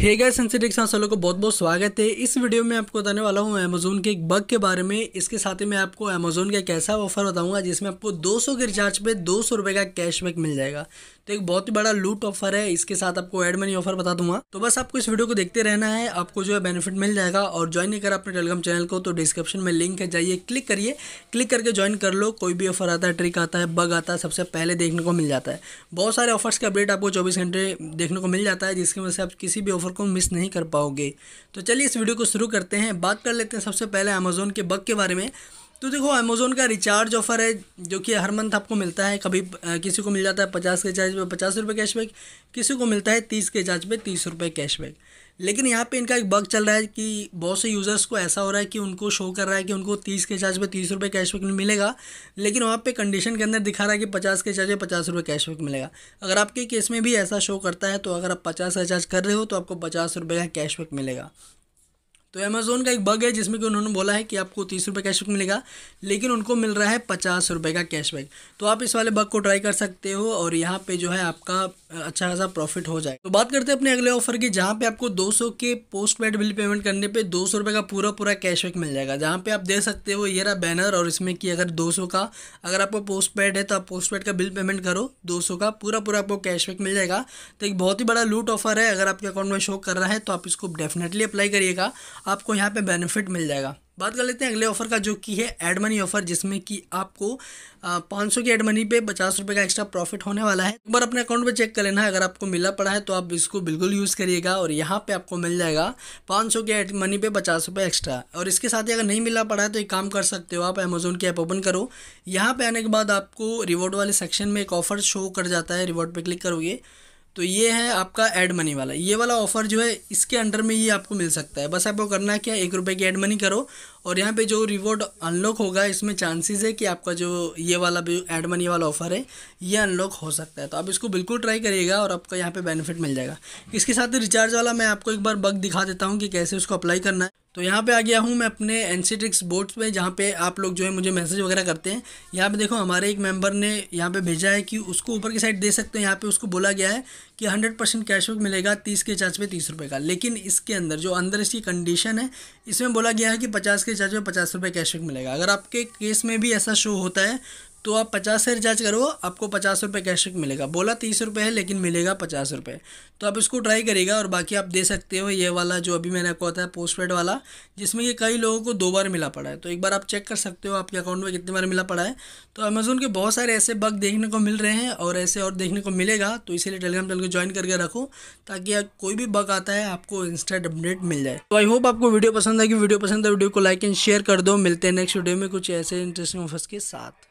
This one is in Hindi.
हे गाइस सेंसिटिक साथ को बहुत बहुत स्वागत है इस वीडियो में आपको बताने वाला हूँ अमेजोन के एक बग के बारे में इसके साथ ही मैं आपको अमेजोन का एक ऐसा ऑफर बताऊंगा जिसमें आपको 200 के रिचार्ज पे दो सौ रुपये का कैशबैक मिल जाएगा तो एक बहुत ही बड़ा लूट ऑफर है इसके साथ आपको एड मनी ऑफर बता दूंगा तो बस आपको इस वीडियो को देखते रहना है आपको जो है बेनिफिट मिल जाएगा और ज्वाइन नहीं करा अपने टेलीग्राम चैनल को तो डिस्क्रिप्शन में लिंक है जाइए क्लिक करिए क्लिक करके ज्वाइन कर लो कोई भी ऑफर आता है ट्रिक आता है बग आता है सबसे पहले देखने को मिल जाता है बहुत सारे ऑफर्स के अपडेट आपको चौबीस घंटे देखने को मिल जाता है जिसकी वजह से आप किसी भी ऑफर ऑफ़र को मिस नहीं कर पाओगे तो चलिए इस वीडियो को शुरू करते हैं बात कर लेते हैं सबसे पहले अमेज़ोन के बग के बारे में तो देखो अमेज़ोन का रिचार्ज ऑफ़र है जो कि हर मंथ आपको मिलता है कभी किसी को मिल जाता है पचास के चार्ज पे पचास रुपये कैशबैक किसी को मिलता है तीस के चार्ज पे तीस रुपये कैशबैक लेकिन यहाँ पे इनका एक बग चल रहा है कि बहुत से यूज़र्स को ऐसा हो रहा है कि उनको शो कर रहा है कि उनको तीस के चार्ज पे तीस रुपये कैशबैक मिलेगा लेकिन वहाँ पे कंडीशन के अंदर दिखा रहा है कि पचास के चार्ज पे पचास रुपये कैशबैक मिलेगा अगर आपके केस में भी ऐसा शो करता है तो अगर आप पचास रिचार्ज चार्ज कर रहे हो तो आपको पचास रुपये का कैशबैक मिलेगा तो अमेज़ोन का एक बग है जिसमें कि उन्होंने बोला है कि आपको तीस रुपये कैशबैक मिलेगा लेकिन उनको मिल रहा है पचास रुपये का कैशबैक तो आप इस वाले बग को ट्राई कर सकते हो और यहाँ पे जो है आपका अच्छा खासा प्रॉफिट हो जाए तो बात करते हैं अपने अगले ऑफर की जहाँ पे आपको सौ के पोस्ट पेड बिल पेमेंट करने पे तो दो सौ का पूरा पूरा कैशबैक मिल जाएगा जहाँ पर आप दे सकते हो ये रहा बैनर और इसमें कि अगर सौ का अगर आपको पोस्ट पेड है तो आप पोस्ट पेड का बिल पेमेंट करो सौ का पूरा पूरा आपको कैशबैक मिल जाएगा तो एक बहुत ही बड़ा लूट ऑफर है अगर आपके अकाउंट में शो कर रहा है तो आप इसको डेफिनेटली अप्लाई करिएगा आपको यहाँ पे बेनिफिट मिल जाएगा बात कर लेते हैं अगले ऑफ़र का जो कि है एड मनी ऑफ़र जिसमें कि आपको पाँच सौ की एड मनी पे पचास रुपये का एक्स्ट्रा प्रॉफिट होने वाला है एक बार अपने अकाउंट पे चेक कर लेना है अगर आपको मिला पड़ा है तो आप इसको बिल्कुल यूज़ करिएगा और यहाँ पे आपको मिल जाएगा पाँच सौ के एड मनी पे पचास रुपये एक्स्ट्रा और इसके साथ ही अगर नहीं मिला पड़ा है तो एक काम कर सकते हो आप अमेजोन की ऐप ओपन करो यहाँ पर आने के बाद आपको रिवॉर्ड वाले सेक्शन में एक ऑफ़र शो कर जाता है रिवॉर्ड पर क्लिक करोगे तो ये है आपका एड मनी वाला ये वाला ऑफर जो है इसके अंडर में ये आपको मिल सकता है बस आपको करना क्या एक रुपये की एड मनी करो और यहाँ पे जो रिवॉर्ड अनलॉक होगा इसमें चांसेस है कि आपका जो ये वाला भी एड मनी वाला ऑफर है ये अनलॉक हो सकता है तो आप इसको बिल्कुल ट्राई करिएगा और आपका यहाँ पे बेनिफिट मिल जाएगा इसके साथ ही रिचार्ज वाला मैं आपको एक बार बग दिखा देता हूँ कि कैसे उसको अप्लाई करना है तो यहाँ पे आ गया हूँ मैं अपने एन सी ट्रिक्स बोर्ड्स में जहाँ पे आप लोग जो है मुझे मैसेज वगैरह करते हैं यहाँ पे देखो हमारे एक मेंबर ने यहाँ पे भेजा है कि उसको ऊपर की साइड दे सकते हैं यहाँ पे उसको बोला गया है कि हंड्रेड परसेंट कैशबैक मिलेगा तीस के चार्ज पे तीस रुपये का लेकिन इसके अंदर जो अंदर इसकी कंडीशन है इसमें बोला गया है कि पचास के चार्ज पे पचास रुपये कैशबैक मिलेगा अगर आपके केस में भी ऐसा शो होता है तो आप पचास से रिचार्ज करो आपको पचास रुपये कैशबैक मिलेगा बोला तीस रुपये है लेकिन मिलेगा पचास रुपये तो आप इसको ट्राई करिएगा और बाकी आप दे सकते हो ये वाला जो अभी मैंने आपको बताया पोस्ट पेड वाला जिसमें ये कई लोगों को दो बार मिला पड़ा है तो एक बार आप चेक कर सकते हो आपके अकाउंट में कितने बार मिला पड़ा है तो अमेज़ोन के बहुत सारे ऐसे बग देखने को मिल रहे हैं और ऐसे और देखने को मिलेगा तो इसीलिए टेलीग्राम चैनल को ज्वाइन करके रखो ताकि कोई भी बग आता है आपको इंस्टेंट अपडेट मिल जाए तो आई होप आपको वीडियो पसंद आएगी वीडियो पसंद है वीडियो तो को लाइक एंड शेयर कर दो मिलते हैं नेक्स्ट वीडियो में कुछ ऐसे इंटरेस्टिंग ऑफर्स के साथ